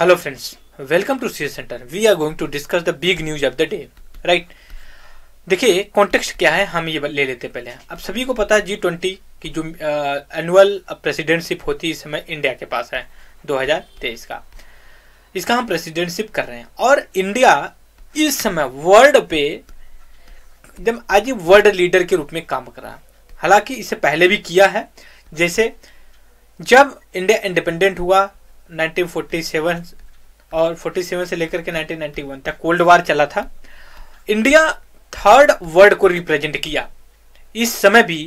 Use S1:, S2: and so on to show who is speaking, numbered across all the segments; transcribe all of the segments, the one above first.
S1: Hello friends, welcome to CS Center. We are going to discuss the big news of the day, right? देखिए context क्या है हम ये ले लेते हैं पहले अब सभी को पता है जी ट्वेंटी की जो एनुअल प्रेसिडेंटशिप होती है इस समय इंडिया के पास है 2023 का इसका हम प्रेसिडेंटशिप कर रहे हैं और इंडिया इस समय वर्ल्ड पे एकदम आज वर्ल्ड लीडर के रूप में काम कर रहा है हालांकि इसे पहले भी किया है जैसे जब इंडिया इंडिपेंडेंट हुआ 1947 और 47 से लेकर के 1991 तक कोल्ड वार चला था इंडिया थर्ड वर्ल्ड को रिप्रेजेंट किया इस समय भी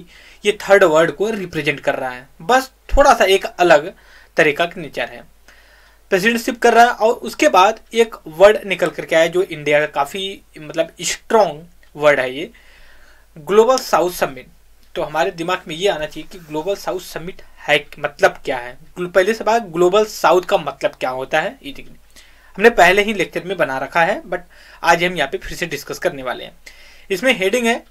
S1: ये थर्ड वर्ल्ड को रिप्रेजेंट कर रहा है बस थोड़ा सा एक अलग तरीका का नेचर है प्रेसिडेंटशिप कर रहा है और उसके बाद एक वर्ड निकल करके आया जो इंडिया का काफ़ी मतलब स्ट्रॉन्ग वर्ड है ये ग्लोबल साउथ समिट तो हमारे दिमाग में ये आना चाहिए कि ग्लोबल साउथ समिट है मतलब क्या है पहले से बात ग्लोबल साउथ का मतलब क्या होता है ये देखिए हमने पहले ही लेक्चर में बना रखा है बट आज हम यहाँ पे फिर से डिस्कस करने वाले हैं इसमें हेडिंग है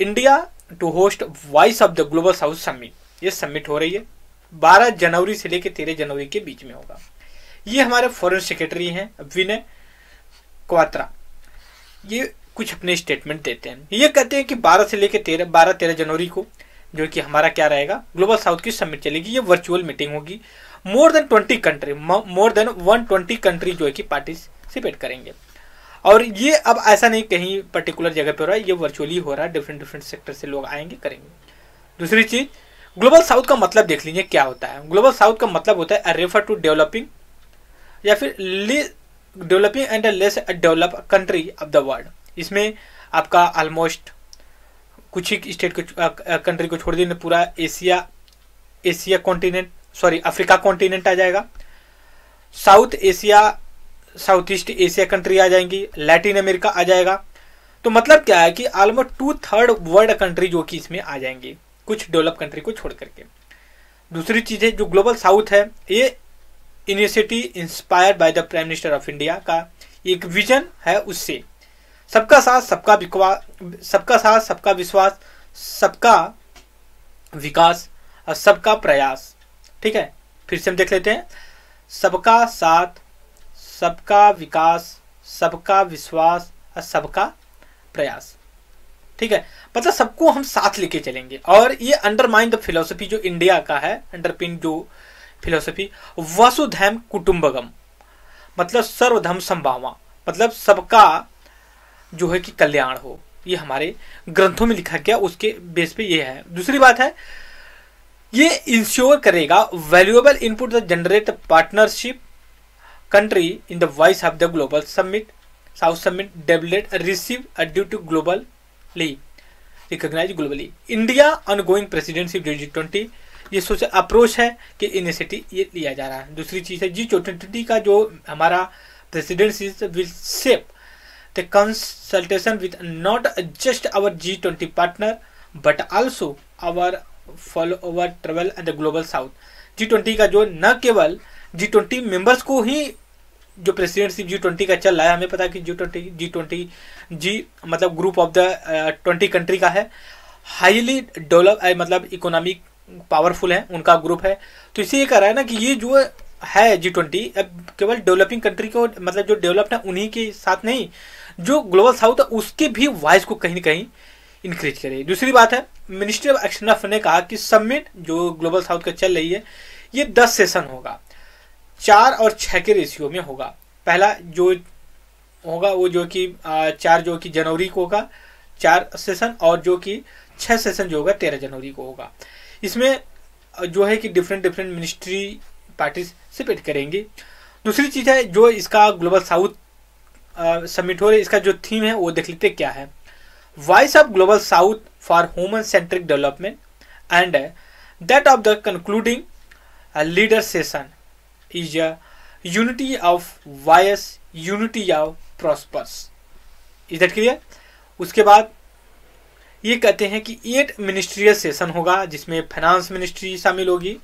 S1: India to host voice of the global south summit ये समिट हो रही है 12 जनवरी से लेकर 13 जनवरी के बीच में होगा ये हमारे फॉरेन सेक्रेटरी हैं विनय क्वात्रा ये कुछ अपने स्टेटमेंट देते हैं ये कहते हैं कि बारह से लेकर तेरह बारह तेरह जनवरी को जो कि हमारा क्या रहेगा ग्लोबल साउथ की समिट चलेगी ये वर्चुअल मीटिंग होगी more than twenty country more than one twenty country जो है कि पार्टिसिपेट करेंगे और ये अब ऐसा नहीं कहीं पर्टिकुलर जगह पर हो रहा है ये वर्चुअली हो रहा है डिफरेंट डिफरेंट सेक्टर से लोग आएंगे करेंगे दूसरी चीज़ ग्लोबल साउथ का मतलब देख लीजिए क्या होता है ग्लोबल साउथ का मतलब होता है रेफर टू डेवलपिंग या फिर developing and less develop country of the world इसमें आपका ऑलमोस्ट कुछ ही स्टेट को कंट्री को छोड़ दिए पूरा Asia Asia continent sorry Africa continent आ जाएगा south Asia south east Asia country आ जाएंगी लैटिन अमेरिका आ जाएगा तो मतलब क्या है कि almost to third world country जो कि इसमें आ जाएंगी कुछ डेवलप कंट्री को छोड़ करके दूसरी चीज़ है जो ग्लोबल साउथ है ये university inspired by the prime minister of India का एक विजन है उससे सबका साथ सबका विकवास सबका साथ सबका विश्वास सबका विकास और सबका प्रयास ठीक है फिर से हम देख लेते हैं सबका साथ सबका विकास सबका विश्वास और सबका प्रयास ठीक है मतलब सबको हम साथ लेके चलेंगे और ये अंडरमाइन द फिलोसफी जो इंडिया का है अंडरपिन जो फिलोसफी वसुधैम कुटुम्बगम मतलब सर्वधम संभावना मतलब सबका जो है कि कल्याण हो ये हमारे ग्रंथों में लिखा गया उसके बेस पे ये है दूसरी बात है ये इंश्योर करेगा valuable input the generate partnership country in the voice of the global summit south summit developed receive a due to globally recognize globally India ongoing presidency G twenty ये सोच अप्रोच है कि initiative ये लिया जा रहा है दूसरी चीज़ है जी ट्वेंटी का जो हमारा presidency will safe the consultation with not just our G20 partner but also our follower travel and the global south G twenty का जो न केवल जी ट्वेंटी मेम्बर्स को ही जो प्रेसिडेंटशिप जी ट्वेंटी का चल रहा है हमें पता है कि जी ट्वेंटी जी ट्वेंटी जी मतलब group of the twenty country का है हाईली डेवलप uh, मतलब इकोनॉमिक पावरफुल है उनका ग्रुप है तो इसी ये कह रहा है ना कि ये जो है जी ट्वेंटी अब केवल डेवलपिंग कंट्री को मतलब जो डेवलप्ड है उन्हीं के साथ नहीं जो ग्लोबल साउथ है उसके भी वॉइस को कहीं ना कहीं इंक्रीज करे दूसरी बात है मिनिस्ट्री ऑफ एक्सटर्नल अफेयर ने कहा कि समिट जो ग्लोबल साउथ का चल रही है ये दस सेशन होगा चार और छः के रेशियो में होगा पहला जो होगा वो जो कि चार जो कि जनवरी को होगा चार सेशन और जो कि छः सेशन जो होगा तेरह जनवरी को होगा इसमें जो है कि डिफरेंट डिफरेंट मिनिस्ट्री पार्टिसिपेट करेंगे दूसरी चीज़ है जो इसका ग्लोबल साउथ सबमिट हो रही है इसका जो थीम है वो देख लेते क्या है voice of global south for human centric development and that of the concluding leader session is unity of voice unity of prosperous is that clear उसके बाद ये कहते हैं कि एट मिनिस्ट्रियल सेशन होगा जिसमें फाइनेंस मिनिस्ट्री शामिल होगी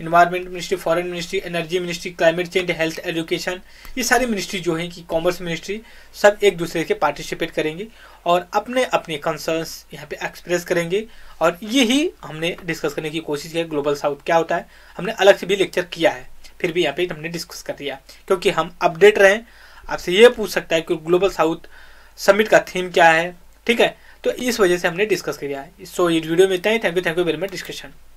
S1: environment ministry foreign ministry energy ministry climate change health education ये सारी मिनिस्ट्री जो है कि कॉमर्स मिनिस्ट्री सब एक दूसरे के पार्टिसिपेट करेंगे और अपने अपने कंसर्न्स यहाँ पे एक्सप्रेस करेंगे और ये ही हमने डिस्कस करने की कोशिश की ग्लोबल साउथ क्या होता है हमने अलग से भी लेक्चर किया है फिर भी यहाँ पे हमने डिस्कस कर दिया क्योंकि हम अपडेट रहें आपसे ये पूछ सकता है कि ग्लोबल साउथ समिट का थीम क्या है ठीक है तो इस वजह से हमने डिस्कस किया है सो so, ये वीडियो में इतना ही thank you thank you very much discussion